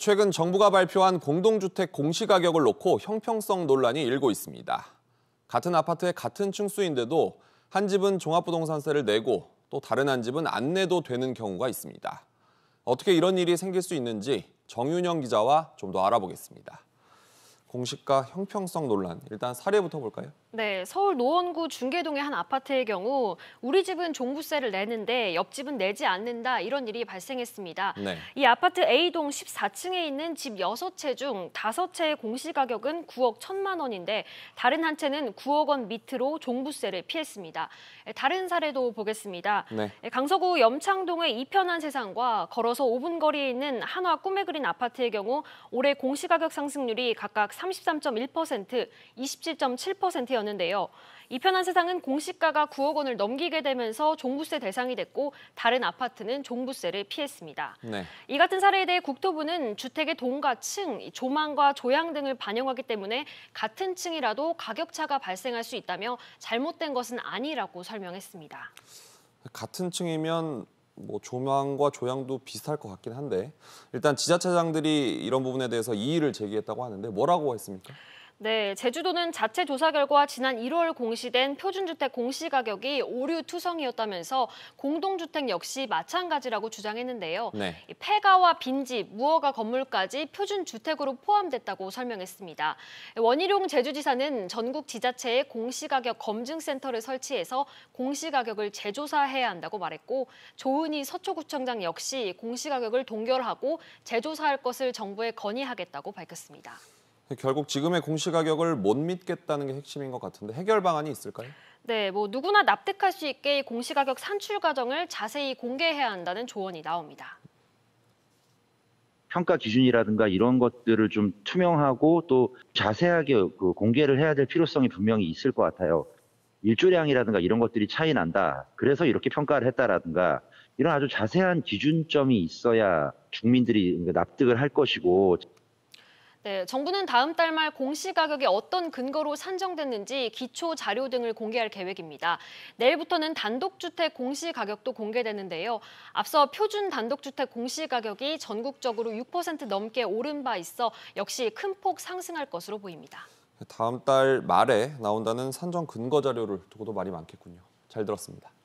최근 정부가 발표한 공동주택 공시가격을 놓고 형평성 논란이 일고 있습니다. 같은 아파트의 같은 층수인데도 한 집은 종합부동산세를 내고 또 다른 한 집은 안 내도 되는 경우가 있습니다. 어떻게 이런 일이 생길 수 있는지 정윤영 기자와 좀 더 알아보겠습니다. 공시가 형평성 논란, 일단 사례부터 볼까요? 네, 서울 노원구 중계동의 한 아파트의 경우 우리 집은 종부세를 내는데 옆집은 내지 않는다 이런 일이 발생했습니다. 네. 이 아파트 A동 14층에 있는 집 6채 중 5채의 공시가격은 9억 1천만 원인데 다른 한 채는 9억 원 밑으로 종부세를 피했습니다. 다른 사례도 보겠습니다. 네. 강서구 염창동의 이편한 세상과 걸어서 5분 거리에 있는 한화 꿈에 그린 아파트의 경우 올해 공시가격 상승률이 각각 3 33.1%, 27.7%였는데요. 이편한 세상은 공시가가 9억 원을 넘기게 되면서 종부세 대상이 됐고 다른 아파트는 종부세를 피했습니다. 네. 이 같은 사례에 대해 국토부는 주택의 동과 층, 조망과 조향 등을 반영하기 때문에 같은 층이라도 가격차가 발생할 수 있다며 잘못된 것은 아니라고 설명했습니다. 같은 층이면 뭐조명과 조향도 비슷할 것 같긴 한데 일단 지자체장들이 이런 부분에 대해서 이의를 제기했다고 하는데 뭐라고 했습니까? 네, 제주도는 자체 조사 결과 지난 1월 공시된 표준주택 공시가격이 오류 투성이었다면서 공동주택 역시 마찬가지라고 주장했는데요. 네. 폐가와 빈집, 무허가 건물까지 표준주택으로 포함됐다고 설명했습니다. 원희룡 제주지사는 전국 지자체의 공시가격 검증센터를 설치해서 공시가격을 재조사해야 한다고 말했고 조은희 서초구청장 역시 공시가격을 동결하고 재조사할 것을 정부에 건의하겠다고 밝혔습니다. 결국 지금의 공시 가격을 못 믿겠다는 게 핵심인 것 같은데 해결 방안이 있을까요? 네, 뭐 누구나 납득할 수 있게 공시 가격 산출 과정을 자세히 공개해야 한다는 조언이 나옵니다. 평가 기준이라든가 이런 것들을 좀 투명하고 또 자세하게 그 공개를 해야 될 필요성이 분명히 있을 것 같아요. 일조량이라든가 이런 것들이 차이 난다. 그래서 이렇게 평가를 했다라든가 이런 아주 자세한 기준점이 있어야 국민들이 납득을 할 것이고 네, 정부는 다음 달 말 공시 가격이 어떤 근거로 산정됐는지 기초 자료 등을 공개할 계획입니다. 내일부터는 단독주택 공시 가격도 공개되는데요. 앞서 표준 단독주택 공시 가격이 전국적으로 6% 넘게 오른 바 있어 역시 큰 폭 상승할 것으로 보입니다. 다음 달 말에 나온다는 산정 근거 자료를 두고도 말이 많겠군요. 잘 들었습니다.